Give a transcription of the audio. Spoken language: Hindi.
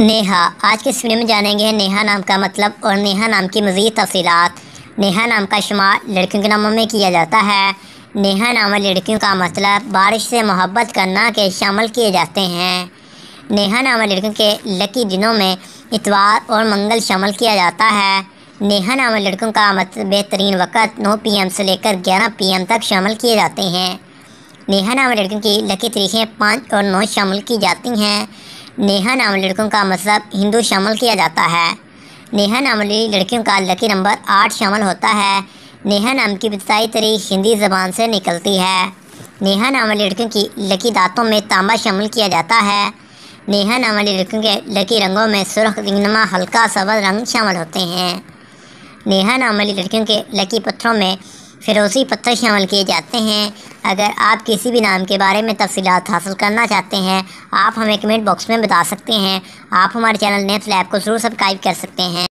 नेहा आज के इस वीडियो में जानेंगे नेहा नाम का मतलब और नेहा नाम की मज़ीद तफसीत नेहा नाम का शुमार लड़कियों के नामों में किया जाता है नेहा नाम लड़कियों का मतलब बारिश से मोहब्बत करना के शामिल किए जाते हैं नेहा नाम लड़कियों के लकी दिनों में इतवार और मंगल शामिल किया जाता है नेहा नाम लड़कियों का मतलब बेहतरीन वक़्त नौ पी एम से लेकर ग्यारह पी एम तक शामिल किए जाते हैं नेहा नाम लड़कियों की लकी तरीक़ें पाँच और नौ शामिल की जाती हैं नेहा नाम लड़कियों का मतलब हिंदू शामिल किया जाता है नेहा नाम लड़कियों का लकी नंबर आठ शामिल होता है नेहा नाम की बिताई तरी हिंदी ज़बान से निकलती है नेहा नाम लड़कियों की लकी दांतों में तांबा शामिल किया जाता है नेहा नाम लड़कियों के लकी रंगों में सुरख रिंगनमा हल्का सब्ज रंग शामिल होते हैं नेहा नाम लड़कियों के लकी पत्थरों में फ़िरोज़ी पत्थर शामिल किए जाते हैं अगर आप किसी भी नाम के बारे में तफसीत हासिल करना चाहते हैं आप हमें कमेंट बॉक्स में बता सकते हैं आप हमारे चैनल नेफ्स लैब को ज़रूर सब्सक्राइब कर सकते हैं